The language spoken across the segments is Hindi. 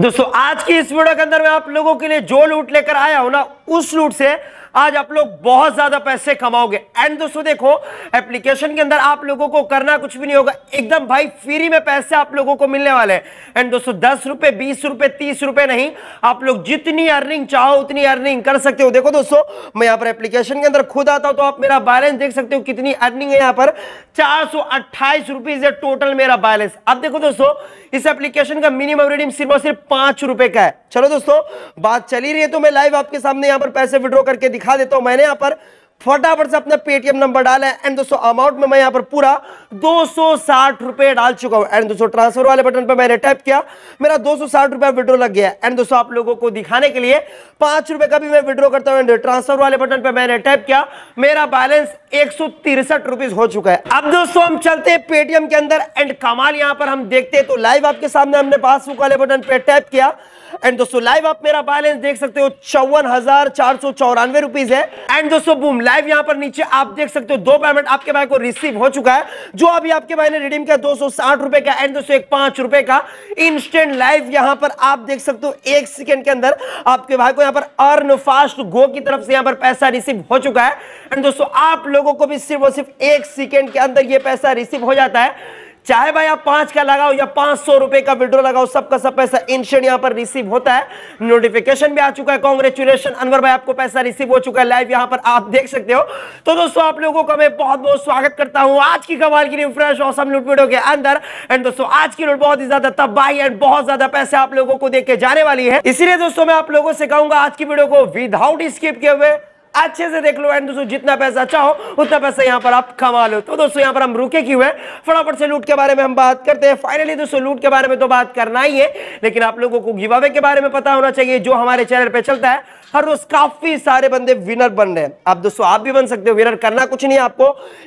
दोस्तों आज की इस वीडियो के अंदर मैं आप लोगों के लिए जो लूट लेकर आया हूं ना उस लूट से आज आप लोग बहुत ज्यादा पैसे कमाओगे एंड दोस्तों देखो एप्लीकेशन के अंदर आप लोगों को करना कुछ भी नहीं होगा एकदम भाई फ्री में पैसे आप लोगों को मिलने वाले हैं एंड दोस्तों दस रुपए बीस रुपए तीस रुपए नहीं आप लोग जितनी अर्निंग चाहो उतनी अर्निंग कर सकते हो देखो दोस्तों मैं यहाँ पर एप्लीकेशन के अंदर खुद आता हूं तो आप मेरा बैलेंस देख सकते हो कितनी अर्निंग है यहाँ पर चार सौ है टोटल मेरा बैलेंस अब देखो दोस्तों इस एप्लीकेशन का मिनिमम रेडिंग सिर्फ और सिर्फ पांच रुपए का है चलो दोस्तों बात चली रही है तो मैं लाइव आपके सामने यहां पर पैसे विड्रॉ करके दिखा देता हूं मैंने यहां पर फटाफट से अपना पेटीएम नंबर डालें एंड दोस्तों अमाउंट में मैं यहां पर पूरा दो रुपए डाल चुका हूं एंड दोस्तों ट्रांसफर वाले बटन पर मैंने टैप किया मेरा दो रुपया विड्रो लग गया एंड दोस्तों आप लोगों को दिखाने के लिए पांच रुपए का भी मैं विड्रो करता हूं एंड ट्रांसफर वाले बटन पर मैंने टैप किया मेरा बैलेंस एक रुपीस हो चुका है अब दोस्तों हम चलते हैं पेटीएम के अंदर एंड कमाल यहाँ पर हम देखते हैं तो लाइव आपके सामने हमने पासबुक वाले बटन पर टैप किया एंड दोस्तों लाइव आप मेरा बैलेंस देख सकते हो चौवन हजार है एंड दोस्तों बूम लाइव यहां पर नीचे आप देख सकते हो दो पेमेंट आपके भाई को रिसीव हो चुका है जो अभी आपके भाई ने रिडीम किया दो रुपए का एंड दो सौ का इंस्टेंट लाइव यहां पर आप देख सकते हो एक सेकेंड के अंदर आपके भाई को यहां पर अर्न फास्ट गो की तरफ से यहां पर पैसा रिसीव हो चुका है एंड दोस्तों आप लोगों को भी सिर्फ और सिर्फ एक सेकेंड के अंदर यह पैसा रिसीव हो जाता है चाहे भाई आप पांच का लगाओ या पांच सौ रुपए का विड्रो लगाओ सबका सब पैसा इंस्टेंट यहां पर रिसीव होता है नोटिफिकेशन भी आ चुका है कॉन्ग्रेचुलेशन अनवर भाई आपको पैसा रिसीव हो चुका है लाइव यहां पर आप देख सकते हो तो दोस्तों आप लोगों का मैं बहुत बहुत स्वागत करता हूं आज की कमाल की रिफ्रेश औसम लूट वीडियो के अंदर एंड दोस्तों आज की लूट बहुत ही ज्यादा तबाही एंड बहुत ज्यादा पैसे आप लोगों को देख के जाने वाली है इसीलिए दोस्तों मैं आप लोगों से कहूंगा आज की वीडियो को विदाउट स्किप किए हुए अच्छे से देख लो एंड दोस्तों जितना पैसा चाहो उतना पैसा यहाँ पर आप कमा लो तो दोस्तों यहाँ पर हम रुके क्यों हैं फटाफट से लूट के बारे में हम बात करते हैं फाइनली दोस्तों लूट के बारे में तो बात करना ही है लेकिन आप लोगों को गिवावे के बारे में पता होना चाहिए जो हमारे चैनल पर चलता है हर रोज काफी सारे बंदे विनर बन रहे हैं आप दोस्तों आप भी बन सकते हो विनर करना कुछ नहीं आपको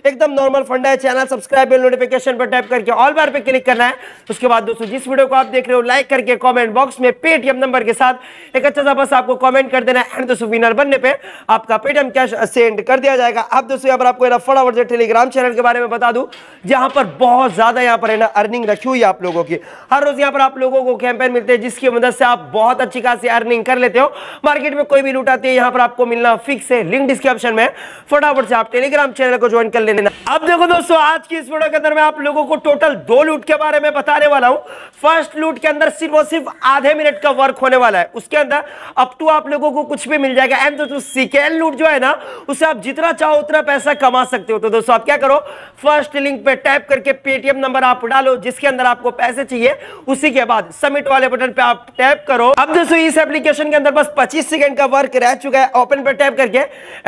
एकदम नॉर्मल फंड है चैनल सब्सक्राइब बेल नोटिफिकेशन पर टाइप करके ऑल बार पे क्लिक करना है उसके बाद दोस्तों जिस वीडियो को आप देख रहे हो लाइक करके कॉमेंट बॉक्स में पेटीएम नंबर के साथ एक अच्छा सा बस आपको कॉमेंट कर देना है एंड दोस्तों विनर बनने पर आपका पेटीएम कैश सेंड कर दिया जाएगा आप दोस्तों यहाँ पर आपको फटाफट से टेलीग्राम चैनल के बारे में बता दू जहां पर बहुत ज्यादा यहाँ पर है ना अर्निंग रखी हुई है आप लोगों की हर रोज यहाँ पर आप लोगों को कैंपेन मिलते हैं जिसकी मदद से आप बहुत अच्छी खासी अर्निंग कर लेते हो मार्केट में कोई भी लूटाती है यहाँ पर आपको मिलना फिक्स है लिंक डिस्क्रिप्शन में फटाफट से आप टेलीग्राम चैनल को ज्वाइन कर लेना अब देखो दोस्तों आज की इस वीडियो के अंदर मैं आप लोगों को टोटल दो लूट के बारे में बताने वाला हूँ फर्स्ट लूट के अंदर सिर्फ और सिर्फ आधे मिनट का वर्क होने वाला है उसके अंदर अप टू आप लोगों को कुछ भी मिल जाएगा एंड दोस्तों सिकेल लूट जो है ना उसे आप जितना चाहो उतना पैसा कमा सकते हो तो दोस्तों आप क्या करो फर्स्ट लिंक पे टाइप करके पेटीएम नंबर आप डालो जिसके अंदर आपको पैसे चाहिए उसी के बाद सबमिट वाले बटन पे आप टैप करो अब दोस्तों इस एप्लीकेशन के अंदर बस 25 सेकंड का का वर्क रह चुका है ओपन पर टैप करके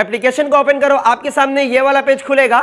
एप्लीकेशन को ओपन करो आपके सामने ये वाला पेज खुलेगा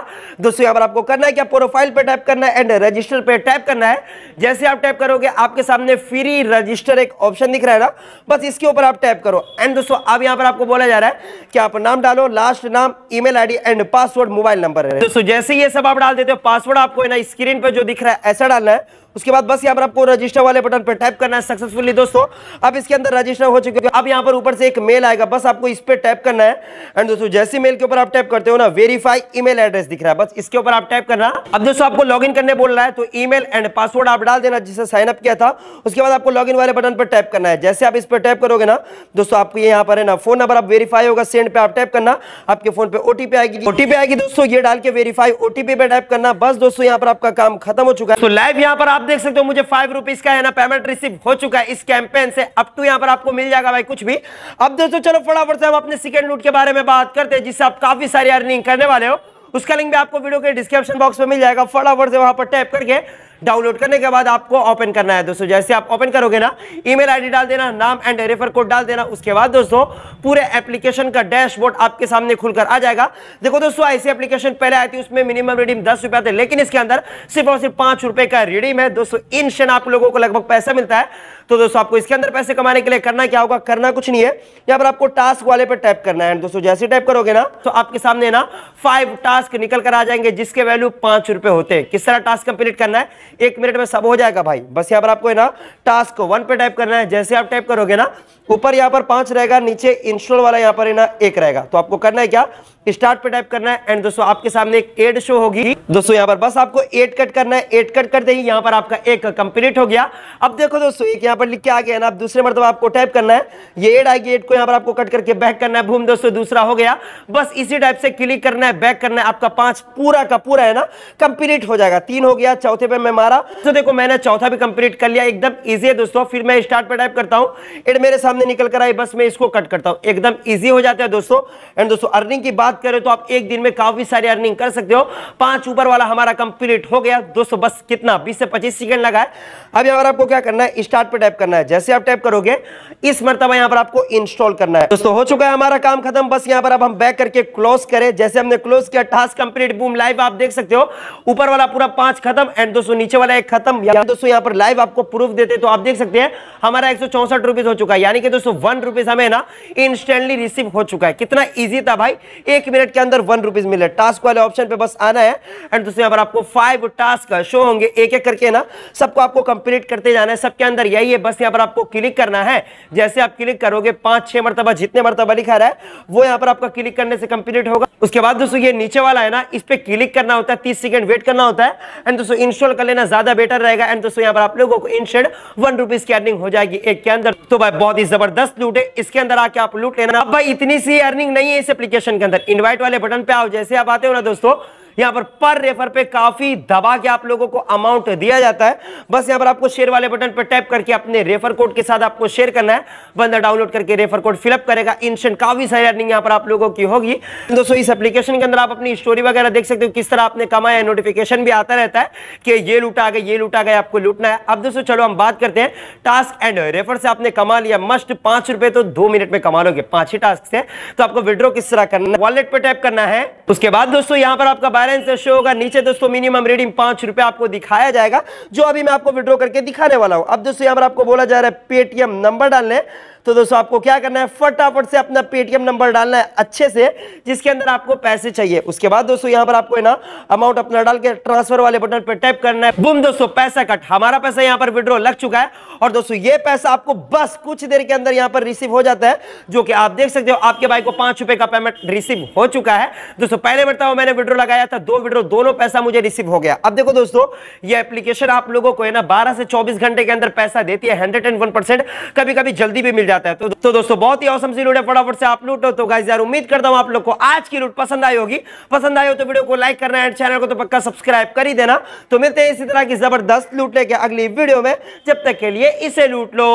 दोस्तों यहाँ पर आपको करना है क्या प्रोफाइल पर टैप करना है एंड रजिस्टर पर टैप करना है जैसे आप टैप करोगे आपके सामने फ्री रजिस्टर एक ऑप्शन दिख रहा है ना बस इसके ऊपर आप टैप करो एंड दोस्तों अब यहाँ पर आपको बोला जा रहा है कि आप नाम डालो लास्ट नाम email ID and password mobile number दोस्तों जैसे ये सब आप डाल देते हो पासवर्ड आपको ना स्क्रीन पर जो दिख रहा है ऐसा डालना है उसके बाद बस यहाँ पर आपको रजिस्टर वाले बटन पर टाइप करना है सक्सेसफुली दोस्तों अब इसके अंदर रजिस्टर हो चुके अब यहाँ पर ऊपर से एक मेल आएगा बस आपको इस पर टाइप करना है एंड दोस्तों जैसे मेल के ऊपर आप टाइप करते हो ना वेरीफाई ईमेल एड्रेस दिख रहा है बस इसके ऊपर आप टाइप करना अब दोस्तों आपको लॉग करने बोल रहा है तो ई एंड पासवर्ड आप डाल देना जिसे साइन अप किया था उसके बाद आपको लॉग वाले बटन पर टाइप करना है जैसे आप इस पर टाइप करोगे ना दोस्तों आपको यहाँ पर है ना फोन नंबर आप वेरीफाई होगा सेंड पर आप टाइप करना आपके फोन पे ओटीपी आएगी ओटीपी आएगी दोस्तों ये डाल के वेरीफाई ओटीपी पे टाइप करना बस दोस्तों यहाँ पर आपका काम खत्म हो चुका है तो लाइव यहाँ पर आप देख सकते हो मुझे फाइव रुपीज का है ना पेमेंट रिसीव हो चुका है इस कैंपेन से अप टू यहाँ पर आपको मिल जाएगा भाई कुछ भी अब दोस्तों चलो फटाफट से हम अपने सेकेंड लूट के बारे में बात करते हैं जिससे आप काफी सारी अर्निंग करने वाले हो उसका लिंक भी आपको वीडियो के डिस्क्रिप्शन बॉक्स में मिल जाएगा फटाफट से वहां पर टैप करके डाउनलोड करने के बाद आपको ओपन करना है दोस्तों जैसे आप ओपन करोगे ना ईमेल आईडी डाल देना नाम एंड रेफर कोड डाल देना उसके बाद दोस्तों पूरे एप्लीकेशन का डैशबोर्ड आपके सामने खुलकर आ जाएगा देखो दोस्तों ऐसी एप्लीकेशन पहले आई थी उसमें मिनिमम रिडीम दस रुपया थे लेकिन इसके अंदर सिर्फ और सिर्फ पांच रुपए का रिडीम है दोस्तों इन क्षण आप लोगों को लगभग पैसा मिलता है तो दोस्तों आपको इसके अंदर पैसे कमाने के लिए करना क्या होगा करना कुछ नहीं है यहाँ पर आपको टास्क वाले पर टाइप करना है दोस्तों जैसे टाइप करोगे ना तो आपके सामने ना फाइव टास्क निकल कर आ जाएंगे जिसके वैल्यू पांच रुपए होते हैं किस तरह टास्क कंप्लीट करना है एक मिनट में सब हो जाएगा भाई बस यहाँ पर आपको है ना टास्क वन पे टाइप करना है जैसे आप टाइप करोगे ना ऊपर यहाँ पर पांच रहेगा नीचे इंस्टॉल वाला यहाँ पर है ना एक रहेगा तो आपको करना है क्या स्टार्ट पे टाइप करना है एंड दोस्तों आपके सामने एक एड शो होगी दोस्तों यहाँ पर बस आपको एड कट करना है एड कट करते ही यहाँ पर आपका एक कंप्लीट हो गया अब देखो दोस्तों एक यहाँ पर लिख के आ गया ना आप दूसरे मतलब आपको टाइप करना है ये एड आएगी एड को यहाँ पर आपको कट करके बैक करना है भूम दोस्तों दूसरा हो गया बस इसी टाइप से क्लिक करना है बैक करना है आपका पांच पूरा का पूरा है ना कंप्लीट हो जाएगा तीन हो गया चौथे पे मैं मारा तो देखो मैंने चौथा भी कंप्लीट कर लिया एकदम ईजी है दोस्तों फिर मैं स्टार्ट पे टाइप करता हूँ एड मेरे सामने निकल कर आई बस मैं इसको कट करता हूँ एकदम ईजी हो जाता है दोस्तों एंड दोस्तों अर्निंग की बात बात करें तो आप एक दिन में काफी सारी अर्निंग कर सकते हो पांच ऊपर वाला हमारा कंप्लीट हो गया दोस्तों बस कितना बीस से पच्चीस सेकंड लगा है अब यहाँ आपको क्या करना है स्टार्ट पर टाइप करना है जैसे आप टाइप करोगे इस मरतबा यहाँ पर आपको इंस्टॉल करना है दोस्तों हो चुका है हमारा काम खत्म बस यहाँ पर अब हम बैक करके क्लोज करें जैसे हमने क्लोज किया टास्क कंप्लीट बूम लाइव आप देख सकते हो ऊपर वाला पूरा पांच खत्म एंड दोस्तों नीचे वाला एक खत्म दोस्तों यहाँ पर लाइव आपको प्रूफ देते तो आप देख सकते हैं हमारा एक हो चुका है यानी कि दोस्तों वन रुपीज हमें ना इंस्टेंटली रिसीव हो चुका है कितना ईजी था भाई एक एक मिनट के अंदर वन रुपीज मिले टास्क वाले ऑप्शन पे बस आना है एंड तो दूसरे यहाँ पर आपको फाइव टास्क शो होंगे एक एक करके ना सबको आपको कंप्लीट करते जाना है सबके अंदर यही है बस यहाँ पर आपको क्लिक करना है जैसे आप क्लिक करोगे पांच छह मरतबा जितने मरतबा लिखा रहा है वो यहाँ पर आपका क्लिक करने से कंप्लीट होगा उसके बाद दोस्तों ये नीचे वाला है ना इस पर क्लिक करना होता है तीस सेकंड वेट करना होता है एंड दोस्तों इंस्टॉल कर लेना ज्यादा बेटर रहेगा एंड दोस्तों यहाँ पर आप लोगों को इन शेड वन रुपीज की अर्निंग हो जाएगी एक के अंदर तो भाई बहुत ही जबरदस्त लूट है इसके अंदर आके आप लूट लेना अब भाई इतनी सी अर्निंग नहीं है इस एप्लीकेशन के अंदर इन्वाइट वाले बटन पे आओ जैसे आप आते हो ना दोस्तों यहां पर पर रेफर पे काफी दबा के आप लोगों को अमाउंट दिया जाता है बस यहां पर आपको शेयर वाले बटन पर टैप करके अपने रेफर कोड के साथ आपको शेयर करना है बंदा डाउनलोड करके रेफर कोड फिलअप करेगा इंस्टेंट काफी सारी अर्निंग यहां पर आप लोगों की होगी दोस्तों इस एप्लीकेशन के अंदर आप अपनी स्टोरी वगैरह देख सकते हो किस तरह आपने कमाया है नोटिफिकेशन भी आता रहता है कि ये लूटा गया ये लूटा गया आपको लूटना है अब दोस्तों चलो हम बात करते हैं टास्क एंड रेफर से आपने कमा लिया मस्ट पांच रुपए तो दो मिनट में कमा लोगे पांच ही टास्क से तो आपको विड्रो किस तरह करना है वॉलेट पर टैप करना है उसके बाद दोस्तों यहां पर आपका बैलेंस शो होगा नीचे दोस्तों मिनिमम रीडिंग पांच रुपए आपको दिखाया जाएगा जो अभी मैं आपको विड्रॉ करके दिखाने वाला हूं अब दोस्तों यहां पर आपको बोला जा रहा है पेटीएम नंबर डालने तो दोस्तों आपको क्या करना है फटाफट से अपना पेटीएम नंबर डालना है अच्छे से जिसके अंदर आपको पैसे चाहिए उसके बाद दोस्तों यहाँ पर आपको ना अमाउंट अपना डाल के ट्रांसफर वाले बटन पर टैप करना है बुम दोस्तों पैसा कट हमारा पैसा यहाँ पर विड्रॉ लग चुका है और दोस्तों ये पैसा आपको बस कुछ देर के अंदर यहाँ पर रिसीव हो जाता है जो कि आप देख सकते हो आपके भाई को पांच रुपए का पेमेंट रिसीव हो चुका है दोस्तों पहले बताओ मैंने विड्रो लगाया था दो विड्रो दोनों पैसा मुझे रिसीव हो गया अब देखो दोस्तों ये एप्लीकेशन आप लोगों को है ना बारह से चौबीस घंटे के अंदर पैसा देती है हंड्रेड कभी कभी जल्दी भी मिल जाता है तो, तो दोस्तों बहुत ही औसम सी लूट है फटाफट से आप लूटो तो गाइज यार उम्मीद करता हूं आप लोग को आज की लूट पसंद आई होगी पसंद आई हो तो वीडियो को लाइक करना एंड चैनल को तो पक्का सब्सक्राइब कर ही देना तो मिलते हैं इसी तरह की जबरदस्त लूट लेके अगली वीडियो में जब तक के लिए इसे लूट लो